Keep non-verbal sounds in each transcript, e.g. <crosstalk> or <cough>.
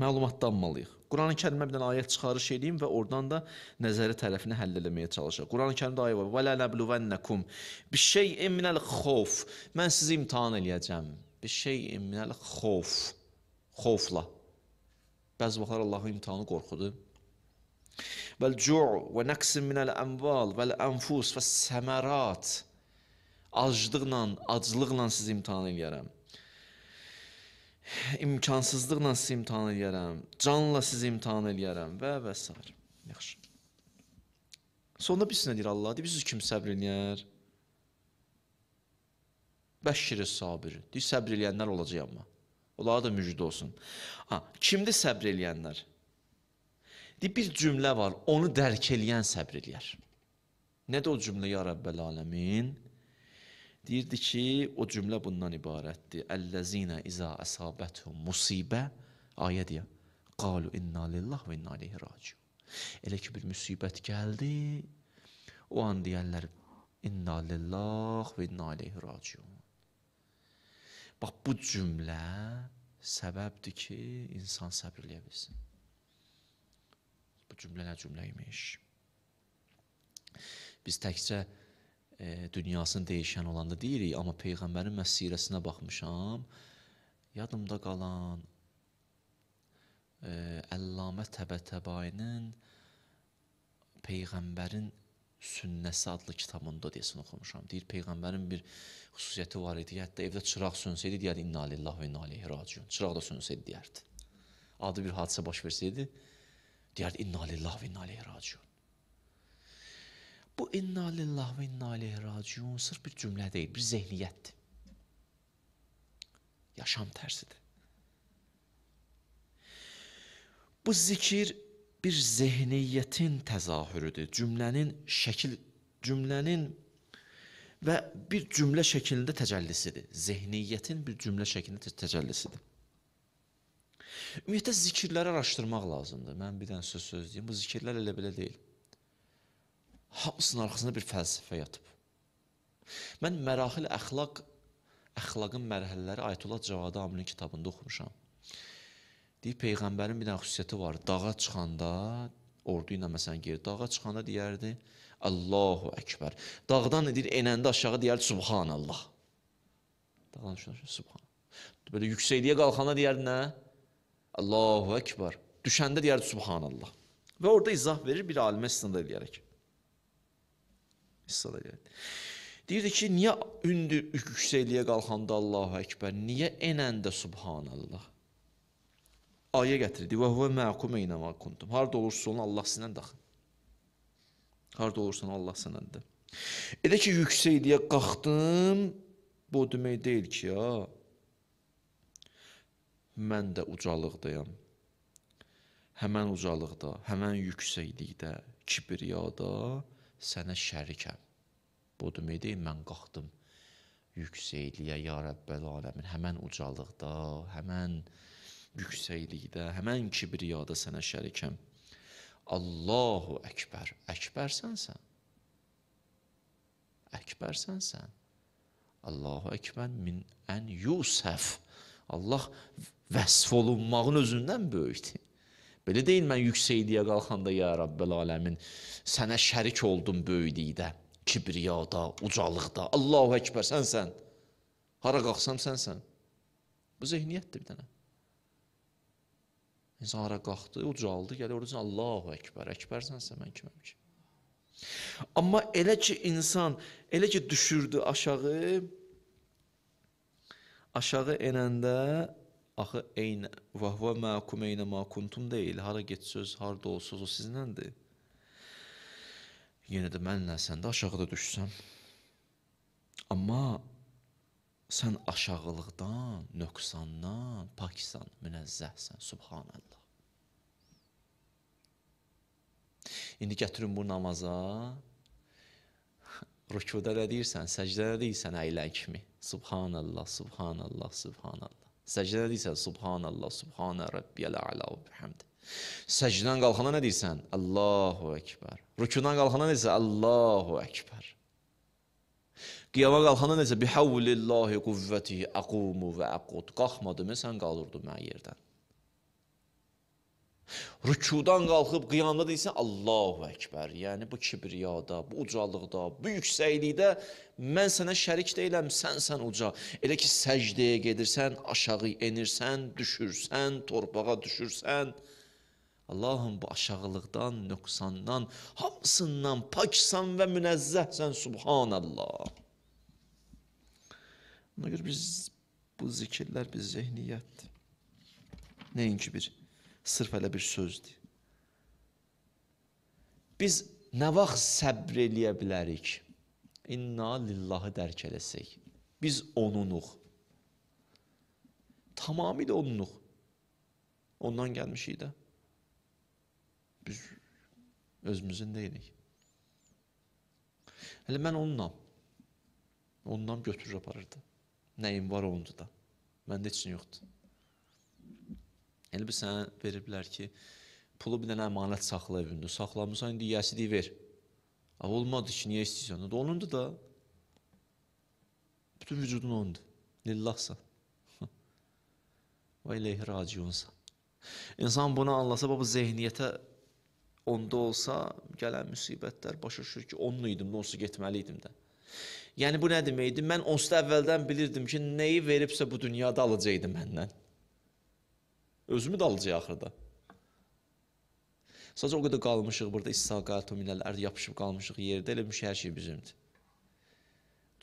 məlumatlanmalıyıq. Qurani-Kərimə bir dənə ayə çıxarış edeyim və oradan da nəzəri tərəfini həll eləməyə çalışaq. Qurani-Kərimdə ayə var. "Və la nəbluvənnakum bişey'in minəl xof." Mən sizi imtahan eləyəcəm. Bişey'in minəl xof. Xofla. Bəzi vaxtlar Allahın imtahanı qorxudur. Vəl cu' və naqsin minəl amval vəl anfus vəs səmarat. Aclıqla, aclıqla sizi imtahan eləyərəm imkansızlıqla sizi imtihan eləyərəm, canla sizi imtihan eləyərəm və və s. Yaxşı. Sonda biz nə deyir Allah? Deyir, biz kim səbr eləyər? Bəşşiri sabir. Deyir, səbr eləyənlər olacaq amma. Onlara da müjdə olsun. Ha, kimdir səbr eləyənlər? Deyir, bir cümlə var, onu dərk eləyən səbr eləyər. Nədir o cümlə ya Rəbbəl aləmin? Aləmin. Deyirdi ki, o cümlə bundan ibarətdir. Əlləzinə izə əsabəthum musibə ayədir. Qalu inna lillah və inna ileyhi raciun. Elə ki bir müsibət gəldi, o an deyərlər inna lillah və inna ileyhi raciun. Bax bu cümlə səbəbdir ki, insan səbirləyə bilsin. Bu cümlə nə cümlə imiş? Biz təkcə e, dünyasını dəyişən olanda deyirik, amma Peyğəmbərin məhz sirəsinə baxmışam, yadımda qalan e, Əllamə Təbətəbayinin Peyğəmbərin Sünnəsi adlı kitabında desin oxumuşam. Deyir, Peyğəmbərin bir xüsusiyyəti var idi, hətta evdə çıraq sönsəydi, deyərdi, inna lillahi və inna aleyhi raciun. Çıraq da sönsəydi, deyərdi. Adı bir hadisə baş versəydi, deyərdi, inna lillahi və inna aleyhi raciun. Bu inna lillah və inna ileyhi raciun sırf bir cümlə deyil, bir zehniyyətdir. Yaşam tərzidir. Bu zikir bir zehniyyətin təzahürüdür. Cümlənin şəkil cümlənin və bir cümlə şəklində təcəllisidir. Zehniyyətin bir cümlə şəklində təcəllisidir. Ümumiyyətlə zikirləri araşdırmaq lazımdır. Mən bir dənə söz söz deyim. Bu zikirlər elə belə deyil hamısının arxasında bir fəlsəfə yatıb. Mən Məraxil Əxlaq, Əxlaqın mərhələləri Ayətullah Cavadı Aminin kitabında oxumuşam. Deyir, Peyğəmbərin bir dənə xüsusiyyəti var. Dağa çıxanda, ordu ilə məsələn geri dağa çıxanda deyərdi, Allahu Əkbər. Dağdan deyir, enəndə aşağı deyərdi, Subhanallah. Dağdan düşəndə, Subhanallah. Belə yüksəkliyə qalxanda deyərdi, nə? Allahu Əkbər. Düşəndə deyərdi, Subhanallah. Və orada izah verir bir alimə istinad edərək hissədə gəldi. Deyirdi ki, niyə ündü yüksəkliyə qalxanda Allahu Əkbər, niyə enəndə Subhanallah? Ayə gətirdi. Və huvə məqum eynəmə kuntum. Harada olursa olun, Allah sizlə daxil. Harada olursan Allah sənəndir. Elə ki, yüksəkliyə qalxdım, bu demək deyil ki, ya, mən də ucalıqdayam. Həmən ucalıqda, həmən yüksəklikdə, kibriyada, sənə şərikəm. Budur deyil, mən qalxdım yüksəkliyə, ya Rəbbəl aləmin, həmən ucalıqda, həmən yüksəklikdə, həmən kibriyada sənə şərikəm. Allahu Əkbər, Əkbər sənsən. Əkbər sənsən. Allahu Əkbər min ən Yusəf. Allah vəsf olunmağın özündən böyükdir. Belə deyil mən yüksəkliyə qalxanda ya Rəbbəl aləmin sənə şərik oldum böyüklükdə, kibriyada, ucalıqda. Allahu əkbər sənsən. Hara qalxsam sənsən. Bu zehniyyətdir bir dənə. İnsan hara qalxdı, ucaldı, gəlir orada Allahu əkbər, əkbər sənsən mən kiməm ki? Amma elə ki insan elə ki düşürdü aşağı aşağı enəndə Axı eynə və huve məkum eynə ma kuntum deyil. Hara getsöz, harda olsunuz o sizinlədir. Yenə də mənlə sən də aşağıda düşsən. Amma sən aşağılıqdan, nöqsandan paksan, münəzzəhsən, subhanallah. İndi gətirin bu namaza, <laughs> rükuda nə deyirsən, səcdə nə deyirsən əylən kimi. Subhanallah, subhanallah, subhanallah. Səcdədə deyirsən Subhanallah, Subhanə Rabbiyəl Əla və bihamd. Səcdədən qalxana nə deyirsən? Allahu Ekber. Rükudan qalxana nə deyirsən? Allahu Ekber. Qiyama qalxana nəsə bihəvlillahi quvvəti əqumu və əqud. Qalxmadım, sən qalırdım mən yerdən. Rükudan qalxıb qiyamda deyirsən Allahu Əkbər. Yəni bu kibriyada, bu ucalıqda, bu yüksəklikdə mən sənə şərik deyiləm, sən sən uca. Elə ki səcdəyə gedirsən, aşağı enirsən, düşürsən, torpağa düşürsən. Allahım bu aşağılıqdan, nöqsandan, hamısından paksan və münəzzəhsən subhanallah. Ona görə biz bu zikirlər bir zehniyyətdir. Nəinki bir sırf elə bir sözdür. Biz nə vaxt səbr eləyə bilərik? İnna lillahi dərk eləsək. Biz onunuq. Tamamilə onunuq. Ondan gəlmişik də. Biz özümüzün deyilik. Hələ mən onunla, ondan götürür aparırdı. Nəyim var onuncu da. Məndə heç nə yoxdur. Elə bir sənə veriblər ki, pulu bir dənə əmanət saxla evində, saxlamısan, indi yəsidiyi ver. A, olmadı ki, niyə istəyirsən? O da onundur da. Bütün vücudun onundur. Lillahsan. <laughs> Və ileyhi raciyunsan. İnsan bunu anlasa, bu zehniyyətə onda olsa, gələn müsibətlər başa düşür ki, onun idim, onsuz getməli idim də. Yəni bu nə deməkdir? Mən onsuz da əvvəldən bilirdim ki, nəyi veribsə bu dünyada alacaqdı məndən. Özümü dalıcı axırda. Sadəcə o qədər qalmışıq burada istaqatu minəl ərd yapışıb qalmışıq yerdə elə bir hər şey bizimdir.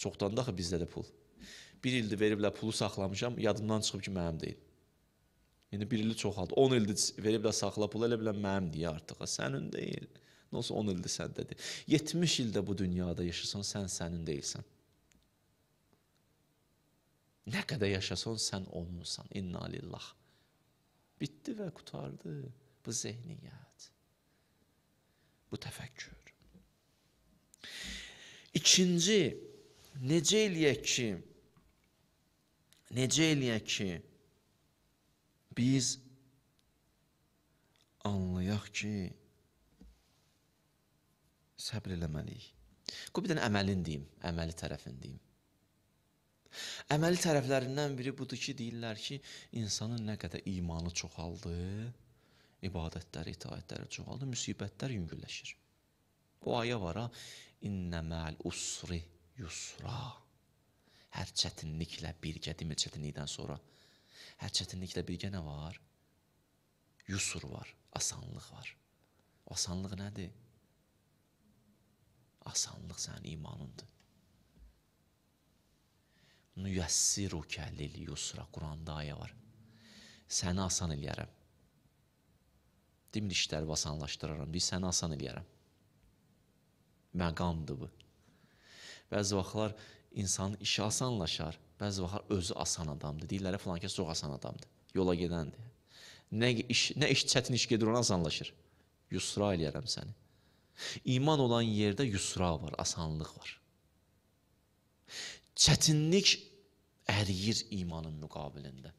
Çoxdan da axı bizdə də pul. 1 ildir veriblər pulu saxlamışam, yadımdan çıxıb ki, mənim deyil. İndi 1 ili çoxaldı. 10 ildir veriblər saxla pulu elə bilən mənim deyə artıq. Sənin deyil. Nə olsa 10 ildir səndədir. 70 ildə bu dünyada yaşasan, sən sənin deyilsən. Nə qədər yaşasan, sən onunsan. İnna lillah. Bitti ve kurtardı bu zehniyet. Bu tefekkür. İkinci, necə eləyək ki, necə eləyək ki, biz anlayaq ki, səbr eləməliyik. Qoy bir dənə əməlin deyim, əməli tərəfin deyim. Əməli tərəflərindən biri budur ki, deyirlər ki, insanın nə qədər imanı çoxaldı, ibadətləri, itaətləri çoxaldı, müsibətlər yüngülləşir. Bu ayə var ha, innə məl usri yusra. Hər çətinliklə birgə, demir çətinlikdən sonra. Hər çətinliklə birgə nə var? Yusur var, asanlıq var. Asanlıq nədir? Asanlıq sənin imanındır. Nüyəssiruke lil yusra. Quranda ayə var. Səni asan eləyərəm. Demir işləri asanlaşdıraram. Deyir, səni asan eləyərəm. Məqamdır bu. Bəzi vaxtlar insanın işi asanlaşar, bəzi vaxtlar özü asan adamdır. Deyirlər, filan kəs çox asan adamdır. Yola gedəndir. Nə iş, nə iş çətin iş gedir, ona asanlaşır. Yusra eləyərəm səni. İman olan yerdə yusra var, asanlıq var. Çətinlik əriyir imanın müqabilində.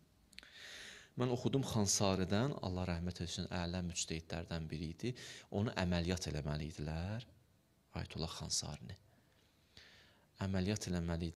Mən oxudum Xansaridən, Allah rəhmət etsin, əla müctehidlərdən biri idi. Onu əməliyyat eləməli idilər, Aytullah Xansarini. Əməliyyat eləməli idilər.